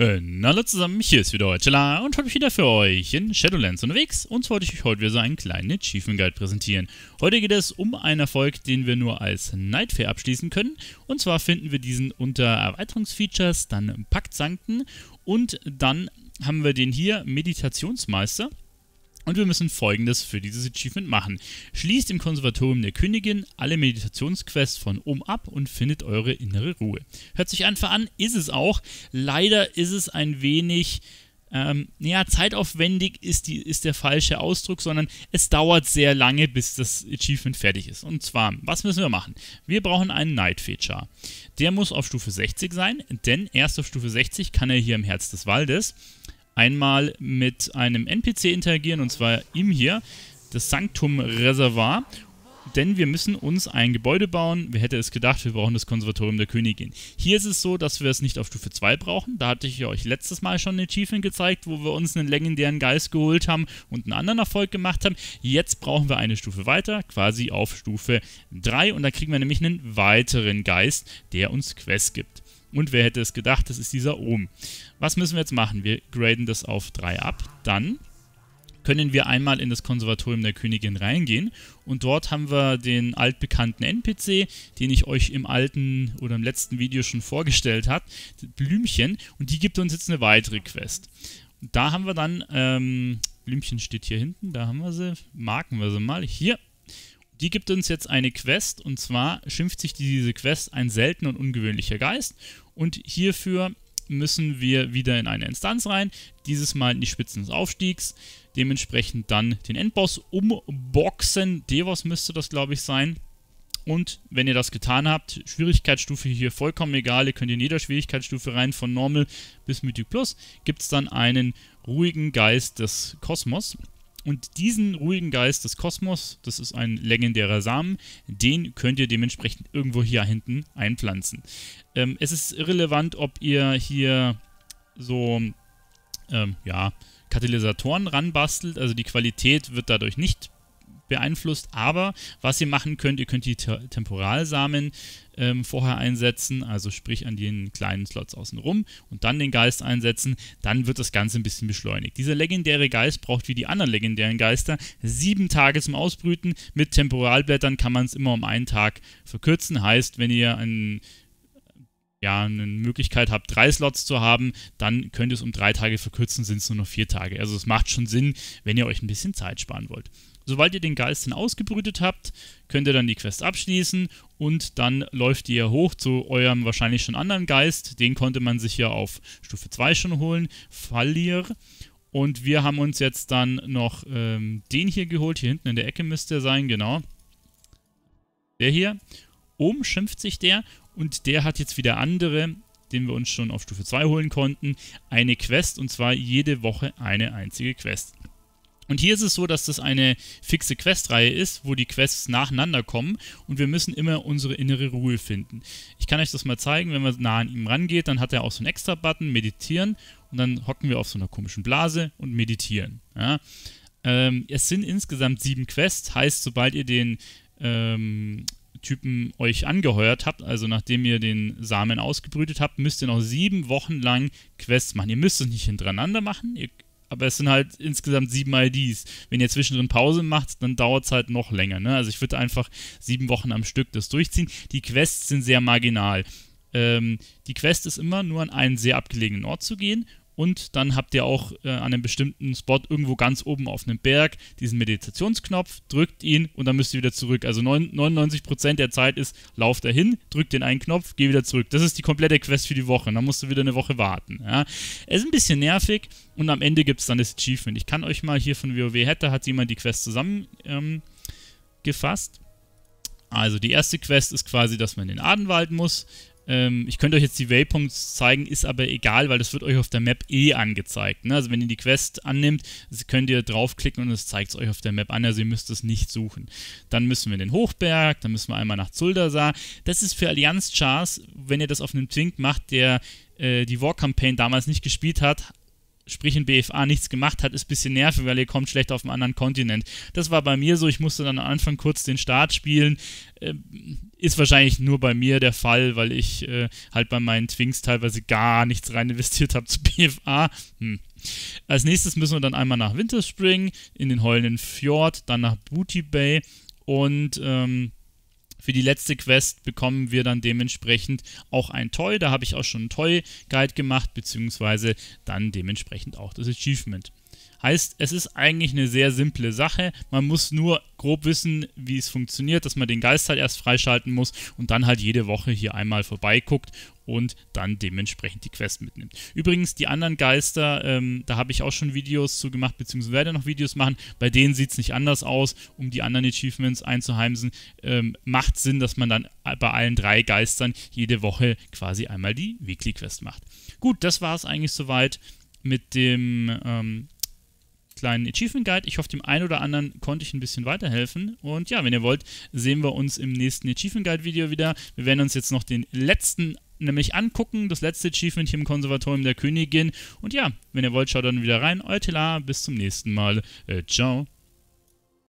hallo äh, zusammen, hier ist wieder Chela und heute bin ich wieder für euch in Shadowlands unterwegs und wollte ich euch heute wieder so einen kleinen Achievement Guide präsentieren. Heute geht es um einen Erfolg, den wir nur als Night Fair abschließen können und zwar finden wir diesen unter Erweiterungsfeatures, dann Pakt Sankten und dann haben wir den hier Meditationsmeister und wir müssen folgendes für dieses Achievement machen. Schließt im Konservatorium der Königin alle Meditationsquests von oben ab und findet eure innere Ruhe. Hört sich einfach an, ist es auch. Leider ist es ein wenig. Ähm, ja, zeitaufwendig ist, die, ist der falsche Ausdruck, sondern es dauert sehr lange, bis das Achievement fertig ist. Und zwar, was müssen wir machen? Wir brauchen einen Night Feature. Der muss auf Stufe 60 sein, denn erst auf Stufe 60 kann er hier im Herz des Waldes einmal mit einem NPC interagieren, und zwar ihm hier, das Sanctum Reservoir. Denn wir müssen uns ein Gebäude bauen. Wer hätte es gedacht, wir brauchen das Konservatorium der Königin. Hier ist es so, dass wir es nicht auf Stufe 2 brauchen. Da hatte ich euch letztes Mal schon ein Achievement gezeigt, wo wir uns einen legendären Geist geholt haben und einen anderen Erfolg gemacht haben. Jetzt brauchen wir eine Stufe weiter, quasi auf Stufe 3. Und da kriegen wir nämlich einen weiteren Geist, der uns Quest gibt. Und wer hätte es gedacht, das ist dieser Ohm. Was müssen wir jetzt machen? Wir graden das auf 3 ab. Dann können wir einmal in das Konservatorium der Königin reingehen und dort haben wir den altbekannten NPC, den ich euch im alten oder im letzten Video schon vorgestellt habe, Blümchen und die gibt uns jetzt eine weitere Quest. Und da haben wir dann, ähm, Blümchen steht hier hinten, da haben wir sie, marken wir sie mal, hier die gibt uns jetzt eine Quest und zwar schimpft sich diese Quest ein seltener und ungewöhnlicher Geist und hierfür müssen wir wieder in eine Instanz rein, dieses Mal in die Spitzen des Aufstiegs, dementsprechend dann den Endboss umboxen, Devos müsste das glaube ich sein. Und wenn ihr das getan habt, Schwierigkeitsstufe hier vollkommen egal, ihr könnt in jeder Schwierigkeitsstufe rein, von Normal bis Mythic Plus, gibt es dann einen ruhigen Geist des Kosmos. Und diesen ruhigen Geist des Kosmos, das ist ein legendärer Samen, den könnt ihr dementsprechend irgendwo hier hinten einpflanzen. Ähm, es ist irrelevant, ob ihr hier so, ähm, ja, Katalysatoren ranbastelt, also die Qualität wird dadurch nicht beeinflusst. Aber was ihr machen könnt, ihr könnt die Te Temporalsamen ähm, vorher einsetzen, also sprich an den kleinen Slots außenrum und dann den Geist einsetzen, dann wird das Ganze ein bisschen beschleunigt. Dieser legendäre Geist braucht wie die anderen legendären Geister sieben Tage zum Ausbrüten. Mit Temporalblättern kann man es immer um einen Tag verkürzen. Heißt, wenn ihr einen ja, eine Möglichkeit habt, drei Slots zu haben, dann könnt ihr es um drei Tage verkürzen, sind es nur noch vier Tage. Also es macht schon Sinn, wenn ihr euch ein bisschen Zeit sparen wollt. Sobald ihr den Geist dann ausgebrütet habt, könnt ihr dann die Quest abschließen und dann läuft ihr hoch zu eurem wahrscheinlich schon anderen Geist. Den konnte man sich ja auf Stufe 2 schon holen, Fallier. Und wir haben uns jetzt dann noch ähm, den hier geholt. Hier hinten in der Ecke müsste er sein, genau. Der hier. Oben schimpft sich der. Und der hat jetzt wieder andere, den wir uns schon auf Stufe 2 holen konnten, eine Quest. Und zwar jede Woche eine einzige Quest. Und hier ist es so, dass das eine fixe Questreihe ist, wo die Quests nacheinander kommen und wir müssen immer unsere innere Ruhe finden. Ich kann euch das mal zeigen, wenn man nah an ihm rangeht, dann hat er auch so einen extra Button, meditieren und dann hocken wir auf so einer komischen Blase und meditieren. Ja. Ähm, es sind insgesamt sieben Quests, heißt, sobald ihr den ähm, Typen euch angeheuert habt, also nachdem ihr den Samen ausgebrütet habt, müsst ihr noch sieben Wochen lang Quests machen. Ihr müsst es nicht hintereinander machen, ihr aber es sind halt insgesamt sieben IDs. Wenn ihr zwischendrin Pause macht, dann dauert es halt noch länger. Ne? Also ich würde einfach sieben Wochen am Stück das durchziehen. Die Quests sind sehr marginal. Ähm, die Quest ist immer nur an einen sehr abgelegenen Ort zu gehen und dann habt ihr auch äh, an einem bestimmten Spot irgendwo ganz oben auf einem Berg diesen Meditationsknopf, drückt ihn und dann müsst ihr wieder zurück. Also 99% der Zeit ist, lauf dahin, drückt den einen Knopf, geh wieder zurück. Das ist die komplette Quest für die Woche. dann musst du wieder eine Woche warten. Ja. Es ist ein bisschen nervig und am Ende gibt es dann das Achievement. Ich kann euch mal hier von WoW Hatter, hat jemand die Quest zusammengefasst. Ähm, also die erste Quest ist quasi, dass man in den Adenwald muss. Ähm, ich könnte euch jetzt die Waypoints zeigen, ist aber egal, weil das wird euch auf der Map eh angezeigt. Ne? Also wenn ihr die Quest annimmt, könnt ihr draufklicken und es zeigt es euch auf der Map an. Also ihr müsst es nicht suchen. Dann müssen wir in den Hochberg, dann müssen wir einmal nach Zuldasar. Das ist für Allianz-Chars, wenn ihr das auf einem Twink macht, der äh, die War Campaign damals nicht gespielt hat, sprich in BFA nichts gemacht hat, ist ein bisschen nervig, weil ihr kommt schlecht auf einen anderen Kontinent. Das war bei mir so, ich musste dann am Anfang kurz den Start spielen. Ähm, ist wahrscheinlich nur bei mir der Fall, weil ich äh, halt bei meinen Twinks teilweise gar nichts rein investiert habe zu BFA. Hm. Als nächstes müssen wir dann einmal nach Winterspring, in den heulenden Fjord, dann nach Booty Bay und ähm, für die letzte Quest bekommen wir dann dementsprechend auch ein Toy. Da habe ich auch schon einen Toy-Guide gemacht, beziehungsweise dann dementsprechend auch das Achievement. Heißt, es ist eigentlich eine sehr simple Sache. Man muss nur grob wissen, wie es funktioniert, dass man den Geist halt erst freischalten muss und dann halt jede Woche hier einmal vorbeiguckt und dann dementsprechend die Quest mitnimmt. Übrigens, die anderen Geister, ähm, da habe ich auch schon Videos zu gemacht, beziehungsweise werde noch Videos machen. Bei denen sieht es nicht anders aus, um die anderen Achievements einzuheimsen. Ähm, macht Sinn, dass man dann bei allen drei Geistern jede Woche quasi einmal die Weekly Quest macht. Gut, das war es eigentlich soweit mit dem ähm, kleinen Achievement Guide. Ich hoffe, dem einen oder anderen konnte ich ein bisschen weiterhelfen. Und ja, wenn ihr wollt, sehen wir uns im nächsten Achievement Guide Video wieder. Wir werden uns jetzt noch den letzten nämlich angucken, das letzte Achievement hier im Konservatorium der Königin. Und ja, wenn ihr wollt, schaut dann wieder rein. Euer Telar, bis zum nächsten Mal. Äh, ciao.